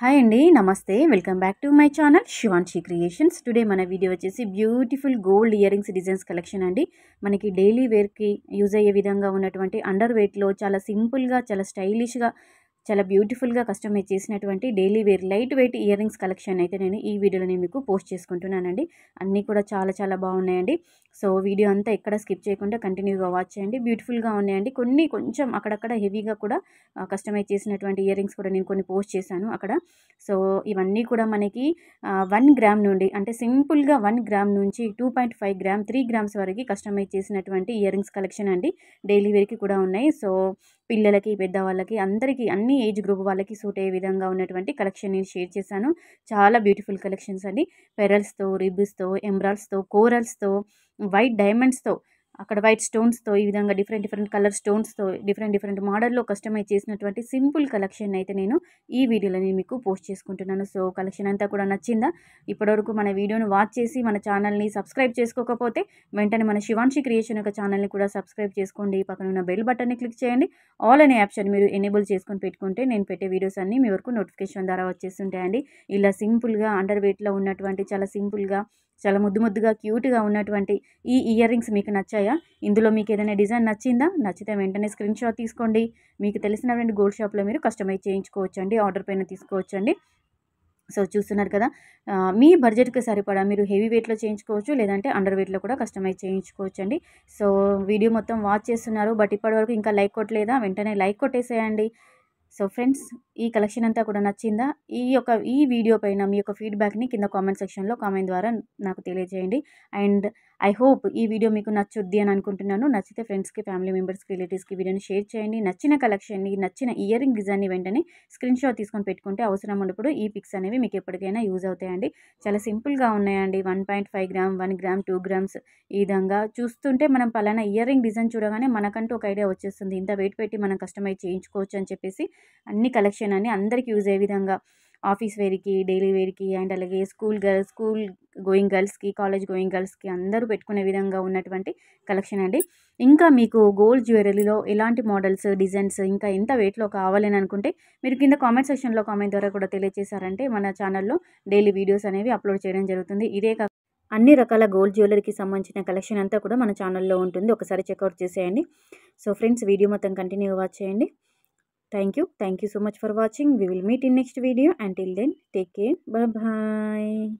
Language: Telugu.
హాయ్ అండి namaste welcome back to my channel Shivanshi creations today మన వీడియో వచ్చేసి beautiful gold earrings designs collection అండి మనకి డైలీ వేర్కి యూజ్ అయ్యే విధంగా ఉన్నటువంటి అండర్ వెయిట్లో చాలా సింపుల్గా చాలా స్టైలిష్గా చాలా బ్యూటిఫుల్గా కస్టమైజ్ చేసినటువంటి daily wear light weight earrings collection అయితే నేను ఈ వీడియోలో మీకు పోస్ట్ చేసుకుంటున్నానండి అన్నీ కూడా చాలా చాలా బాగున్నాయండి సో వీడియో అంతా ఎక్కడ స్కిప్ చేయకుండా కంటిన్యూగా వాచ్ చేయండి బ్యూటిఫుల్గా ఉన్నాయండి కొన్ని కొంచెం అక్కడక్కడ హెవీగా కూడా కస్టమైజ్ చేసినటువంటి ఇయర్ రింగ్స్ కూడా నేను కొన్ని పోస్ట్ చేశాను అక్కడ సో ఇవన్నీ కూడా మనకి వన్ గ్రామ్ నుండి అంటే సింపుల్గా వన్ గ్రామ్ నుంచి two point five gram three grams వరకు కస్టమైజ్ చేసినటువంటి ఇయర్ రింగ్స్ కలెక్షన్ అండి డైలీ వేర్కి కూడా ఉన్నాయి సో పిల్లలకి పెద్దవాళ్ళకి అందరికీ అన్ని ఏజ్ గ్రూప్ వాళ్ళకి సూట్ అయ్యే విధంగా ఉన్నటువంటి కలెక్షన్ నేను షేర్ చేశాను చాలా బ్యూటిఫుల్ కలెక్షన్స్ అండి పెరల్స్తో రిబ్స్తో ఎంబ్రాల్స్తో కోరల్స్తో వైట్ డైమండ్స్తో అక్కడ వైట్ స్టోన్స్తో ఈ విధంగా డిఫరెంట్ డిఫరెంట్ కలర్ స్టోన్స్తో డిఫరెంట్ డిఫరెంట్ మోడల్లో కస్టమైజ్ చేసినటువంటి సింపుల్ కలెక్షన్ అయితే నేను ఈ వీడియోలో నేను మీకు పోస్ట్ చేసుకుంటున్నాను సో కలెక్షన్ అంతా కూడా నచ్చిందా ఇప్పటివరకు మన వీడియోను వాచ్ చేసి మన ఛానల్ని సబ్స్క్రైబ్ చేసుకోకపోతే వెంటనే మన శివాన్షి క్రియేషన్ యొక్క ఛానల్ని కూడా సబ్స్క్రైబ్ చేసుకోండి పక్కన ఉన్న బెల్ బటన్ని క్లిక్ చేయండి ఆల్ అనే ఆప్షన్ మీరు ఎనేబుల్ చేసుకొని పెట్టుకుంటే నేను పెట్టే వీడియోస్ అన్నీ మీ వరకు నోటిఫికేషన్ ద్వారా వచ్చేస్తుంటాయండి ఇలా సింపుల్గా అండర్ వెయిట్లో ఉన్నటువంటి చాలా సింపుల్గా చాలా ముద్దు ముద్దుగా క్యూట్గా ఉన్నటువంటి ఈ ఇయర్ రింగ్స్ మీకు నచ్చాయా ఇందులో మీకు ఏదైనా డిజైన్ నచ్చిందా నచ్చితే వెంటనే స్క్రీన్ షాట్ తీసుకోండి మీకు తెలిసినటువంటి గోల్డ్ షాప్లో మీరు కస్టమైజ్ చేయించుకోవచ్చండి ఆర్డర్ పైన తీసుకోవచ్చండి సో చూస్తున్నారు కదా మీ బడ్జెట్కి సరిపడా మీరు హెవీ వెయిట్లో చేయించుకోవచ్చు లేదంటే అండర్ వెయిట్లో కూడా కస్టమైజ్ చేయించుకోవచ్చు అండి సో వీడియో మొత్తం వాచ్ చేస్తున్నారు బట్ ఇప్పటివరకు ఇంకా లైక్ కొట్టలేదా వెంటనే లైక్ కొట్టేసేయండి సో ఫ్రెండ్స్ ఈ కలెక్షన్ అంతా కూడా నచ్చిందా ఈ యొక్క ఈ వీడియో పైన మీ యొక్క ఫీడ్బ్యాక్ని కింద కామెంట్ సెక్షన్లో కామెంట్ ద్వారా నాకు తెలియజేయండి అండ్ ఐ హోప్ ఈ వీడియో మీకు నచ్చుద్ది అని అనుకుంటున్నాను నచ్చితే ఫ్రెండ్స్కి ఫ్యామిలీ మెంబర్స్కి రిలేటివ్స్కి వీడియోని షేర్ చేయండి నచ్చిన కలెక్షన్ని నచ్చిన ఇయర్ రింగ్ డిజైన్ని వెంటనే స్క్రీన్ షాట్ తీసుకొని పెట్టుకుంటే అవసరం ఉన్నప్పుడు ఈ పిక్స్ అనేవి మీకు ఎప్పటికైనా యూజ్ అవుతాయండి చాలా సింపుల్గా ఉన్నాయండి one point five gram one gram two grams ఈ విధంగా చూస్తుంటే మనం పలానా ఇయర్ రింగ్ డిజైన్ చూడగానే మనకంటూ ఒక ఐడియా వచ్చేస్తుంది ఇంత వెయిట్ పెట్టి మనం కస్టమైజ్ చేయించుకోవచ్చు అని చెప్పేసి అన్ని కలెక్షన్ కలెక్షన్ అని అందరికీ యూజ్ అయ్యే విధంగా ఆఫీస్ వేర్కి డైలీ వేర్కి అండ్ అలాగే స్కూల్ గర్ల్స్ స్కూల్ గోయింగ్ గర్ల్స్కి కాలేజ్ గోయింగ్ గర్ల్స్కి అందరూ పెట్టుకునే విధంగా ఉన్నటువంటి కలెక్షన్ అండి ఇంకా మీకు గోల్డ్ జ్యువెలరీలో ఎలాంటి మోడల్స్ డిజైన్స్ ఇంకా ఎంత వెయిట్లో కావాలని అనుకుంటే మీరు కింద కామెంట్ సెక్షన్లో కామెంట్ ద్వారా కూడా తెలియజేశారంటే మన ఛానల్లో డైలీ వీడియోస్ అనేవి అప్లోడ్ చేయడం జరుగుతుంది ఇదే కాక అన్ని రకాల గోల్డ్ జ్యువెలరీకి సంబంధించిన కలెక్షన్ అంతా కూడా మన ఛానల్లో ఉంటుంది ఒకసారి చెక్అవుట్ చేసేయండి సో ఫ్రెండ్స్ వీడియో మొత్తం కంటిన్యూ వాచ్ చేయండి Thank you. Thank you so much for watching. We will meet in next video. Until then, take care. Bye-bye.